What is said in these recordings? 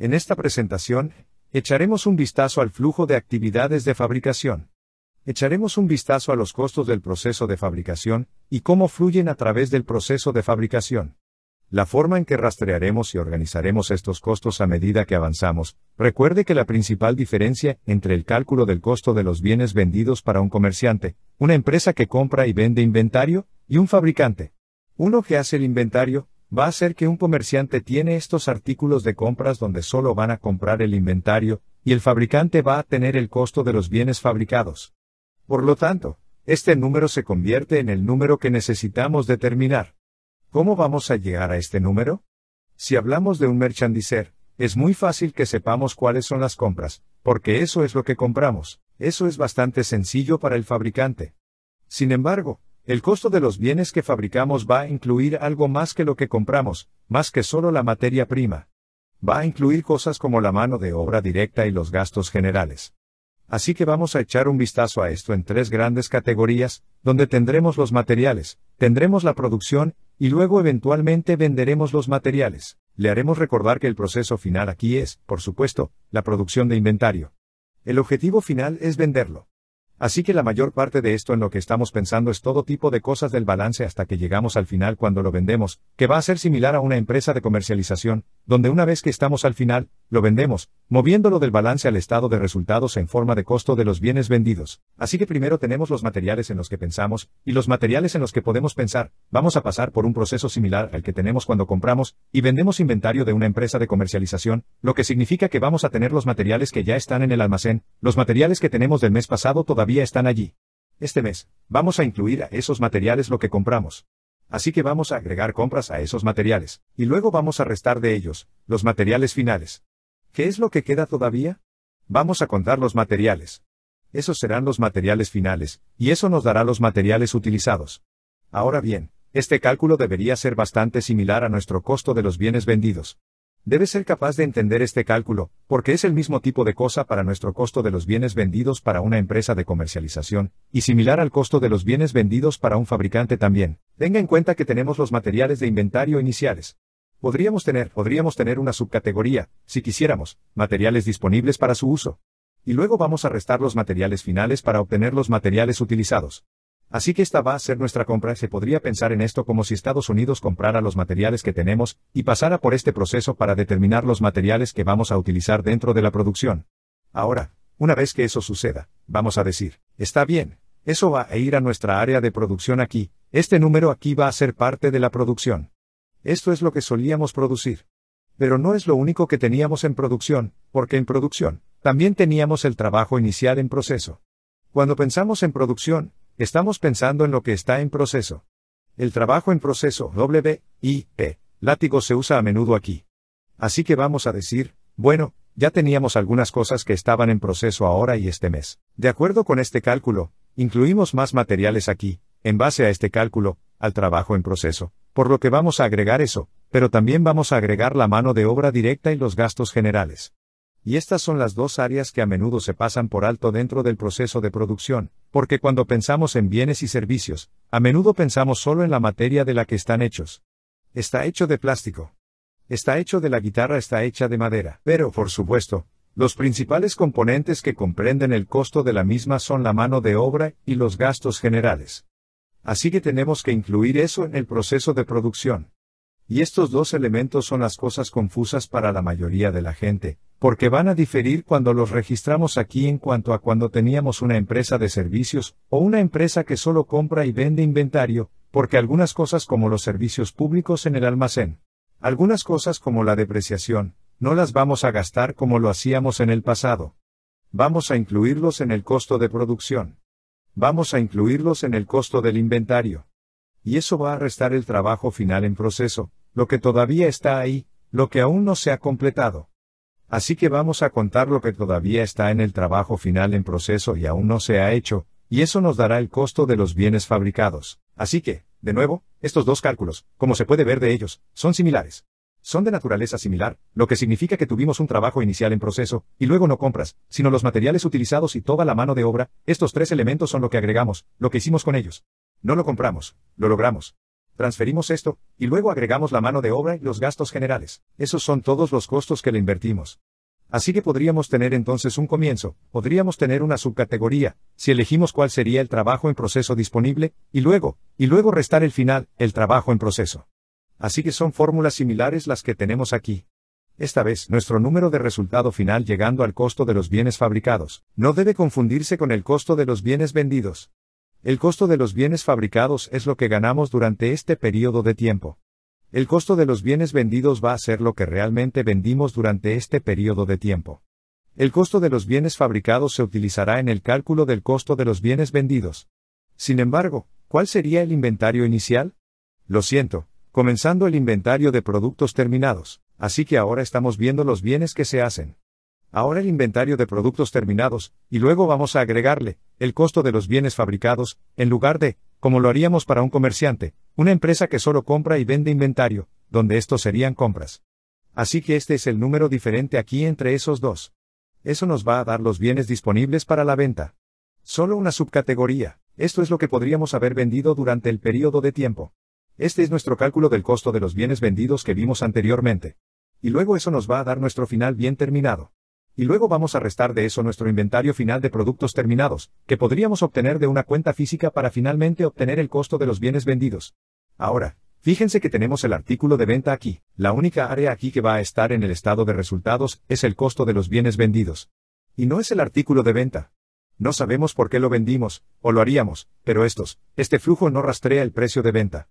En esta presentación, echaremos un vistazo al flujo de actividades de fabricación. Echaremos un vistazo a los costos del proceso de fabricación y cómo fluyen a través del proceso de fabricación. La forma en que rastrearemos y organizaremos estos costos a medida que avanzamos, recuerde que la principal diferencia entre el cálculo del costo de los bienes vendidos para un comerciante, una empresa que compra y vende inventario, y un fabricante. Uno que hace el inventario, va a ser que un comerciante tiene estos artículos de compras donde solo van a comprar el inventario, y el fabricante va a tener el costo de los bienes fabricados. Por lo tanto, este número se convierte en el número que necesitamos determinar. ¿Cómo vamos a llegar a este número? Si hablamos de un merchandiser, es muy fácil que sepamos cuáles son las compras, porque eso es lo que compramos, eso es bastante sencillo para el fabricante. Sin embargo, el costo de los bienes que fabricamos va a incluir algo más que lo que compramos, más que solo la materia prima. Va a incluir cosas como la mano de obra directa y los gastos generales. Así que vamos a echar un vistazo a esto en tres grandes categorías, donde tendremos los materiales, tendremos la producción, y luego eventualmente venderemos los materiales. Le haremos recordar que el proceso final aquí es, por supuesto, la producción de inventario. El objetivo final es venderlo. Así que la mayor parte de esto en lo que estamos pensando es todo tipo de cosas del balance hasta que llegamos al final cuando lo vendemos, que va a ser similar a una empresa de comercialización, donde una vez que estamos al final, lo vendemos, moviéndolo del balance al estado de resultados en forma de costo de los bienes vendidos. Así que primero tenemos los materiales en los que pensamos, y los materiales en los que podemos pensar, vamos a pasar por un proceso similar al que tenemos cuando compramos y vendemos inventario de una empresa de comercialización, lo que significa que vamos a tener los materiales que ya están en el almacén, los materiales que tenemos del mes pasado todavía están allí. Este mes, vamos a incluir a esos materiales lo que compramos. Así que vamos a agregar compras a esos materiales, y luego vamos a restar de ellos, los materiales finales. ¿Qué es lo que queda todavía? Vamos a contar los materiales. Esos serán los materiales finales, y eso nos dará los materiales utilizados. Ahora bien, este cálculo debería ser bastante similar a nuestro costo de los bienes vendidos. Debe ser capaz de entender este cálculo, porque es el mismo tipo de cosa para nuestro costo de los bienes vendidos para una empresa de comercialización, y similar al costo de los bienes vendidos para un fabricante también. Tenga en cuenta que tenemos los materiales de inventario iniciales. Podríamos tener, podríamos tener una subcategoría, si quisiéramos, materiales disponibles para su uso. Y luego vamos a restar los materiales finales para obtener los materiales utilizados. Así que esta va a ser nuestra compra. Se podría pensar en esto como si Estados Unidos comprara los materiales que tenemos, y pasara por este proceso para determinar los materiales que vamos a utilizar dentro de la producción. Ahora, una vez que eso suceda, vamos a decir, está bien, eso va a ir a nuestra área de producción aquí, este número aquí va a ser parte de la producción. Esto es lo que solíamos producir. Pero no es lo único que teníamos en producción, porque en producción, también teníamos el trabajo inicial en proceso. Cuando pensamos en producción, Estamos pensando en lo que está en proceso. El trabajo en proceso P, látigo se usa a menudo aquí. Así que vamos a decir, bueno, ya teníamos algunas cosas que estaban en proceso ahora y este mes. De acuerdo con este cálculo, incluimos más materiales aquí, en base a este cálculo, al trabajo en proceso, por lo que vamos a agregar eso, pero también vamos a agregar la mano de obra directa y los gastos generales. Y estas son las dos áreas que a menudo se pasan por alto dentro del proceso de producción, porque cuando pensamos en bienes y servicios, a menudo pensamos solo en la materia de la que están hechos. Está hecho de plástico. Está hecho de la guitarra, está hecha de madera. Pero, por supuesto, los principales componentes que comprenden el costo de la misma son la mano de obra y los gastos generales. Así que tenemos que incluir eso en el proceso de producción. Y estos dos elementos son las cosas confusas para la mayoría de la gente, porque van a diferir cuando los registramos aquí en cuanto a cuando teníamos una empresa de servicios, o una empresa que solo compra y vende inventario, porque algunas cosas como los servicios públicos en el almacén, algunas cosas como la depreciación, no las vamos a gastar como lo hacíamos en el pasado. Vamos a incluirlos en el costo de producción. Vamos a incluirlos en el costo del inventario. Y eso va a restar el trabajo final en proceso, lo que todavía está ahí, lo que aún no se ha completado. Así que vamos a contar lo que todavía está en el trabajo final en proceso y aún no se ha hecho, y eso nos dará el costo de los bienes fabricados. Así que, de nuevo, estos dos cálculos, como se puede ver de ellos, son similares. Son de naturaleza similar, lo que significa que tuvimos un trabajo inicial en proceso, y luego no compras, sino los materiales utilizados y toda la mano de obra, estos tres elementos son lo que agregamos, lo que hicimos con ellos. No lo compramos, lo logramos. Transferimos esto, y luego agregamos la mano de obra y los gastos generales. Esos son todos los costos que le invertimos. Así que podríamos tener entonces un comienzo, podríamos tener una subcategoría, si elegimos cuál sería el trabajo en proceso disponible, y luego, y luego restar el final, el trabajo en proceso. Así que son fórmulas similares las que tenemos aquí. Esta vez, nuestro número de resultado final llegando al costo de los bienes fabricados, no debe confundirse con el costo de los bienes vendidos. El costo de los bienes fabricados es lo que ganamos durante este periodo de tiempo. El costo de los bienes vendidos va a ser lo que realmente vendimos durante este periodo de tiempo. El costo de los bienes fabricados se utilizará en el cálculo del costo de los bienes vendidos. Sin embargo, ¿cuál sería el inventario inicial? Lo siento, comenzando el inventario de productos terminados, así que ahora estamos viendo los bienes que se hacen. Ahora el inventario de productos terminados, y luego vamos a agregarle, el costo de los bienes fabricados, en lugar de, como lo haríamos para un comerciante, una empresa que solo compra y vende inventario, donde estos serían compras. Así que este es el número diferente aquí entre esos dos. Eso nos va a dar los bienes disponibles para la venta. Solo una subcategoría, esto es lo que podríamos haber vendido durante el periodo de tiempo. Este es nuestro cálculo del costo de los bienes vendidos que vimos anteriormente. Y luego eso nos va a dar nuestro final bien terminado y luego vamos a restar de eso nuestro inventario final de productos terminados, que podríamos obtener de una cuenta física para finalmente obtener el costo de los bienes vendidos. Ahora, fíjense que tenemos el artículo de venta aquí, la única área aquí que va a estar en el estado de resultados es el costo de los bienes vendidos. Y no es el artículo de venta. No sabemos por qué lo vendimos, o lo haríamos, pero estos, este flujo no rastrea el precio de venta.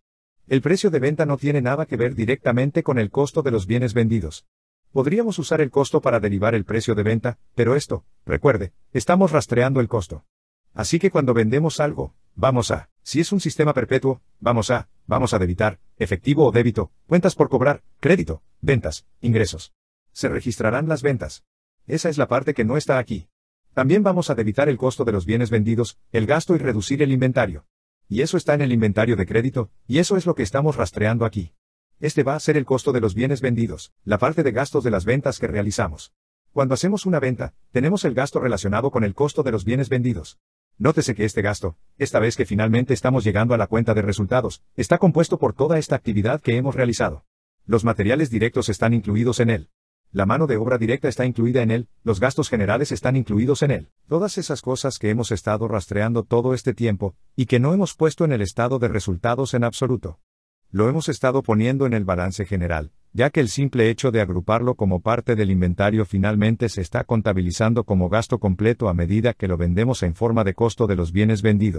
El precio de venta no tiene nada que ver directamente con el costo de los bienes vendidos. Podríamos usar el costo para derivar el precio de venta, pero esto, recuerde, estamos rastreando el costo. Así que cuando vendemos algo, vamos a, si es un sistema perpetuo, vamos a, vamos a debitar, efectivo o débito, cuentas por cobrar, crédito, ventas, ingresos. Se registrarán las ventas. Esa es la parte que no está aquí. También vamos a debitar el costo de los bienes vendidos, el gasto y reducir el inventario. Y eso está en el inventario de crédito, y eso es lo que estamos rastreando aquí. Este va a ser el costo de los bienes vendidos, la parte de gastos de las ventas que realizamos. Cuando hacemos una venta, tenemos el gasto relacionado con el costo de los bienes vendidos. Nótese que este gasto, esta vez que finalmente estamos llegando a la cuenta de resultados, está compuesto por toda esta actividad que hemos realizado. Los materiales directos están incluidos en él. La mano de obra directa está incluida en él, los gastos generales están incluidos en él. Todas esas cosas que hemos estado rastreando todo este tiempo, y que no hemos puesto en el estado de resultados en absoluto. Lo hemos estado poniendo en el balance general, ya que el simple hecho de agruparlo como parte del inventario finalmente se está contabilizando como gasto completo a medida que lo vendemos en forma de costo de los bienes vendidos.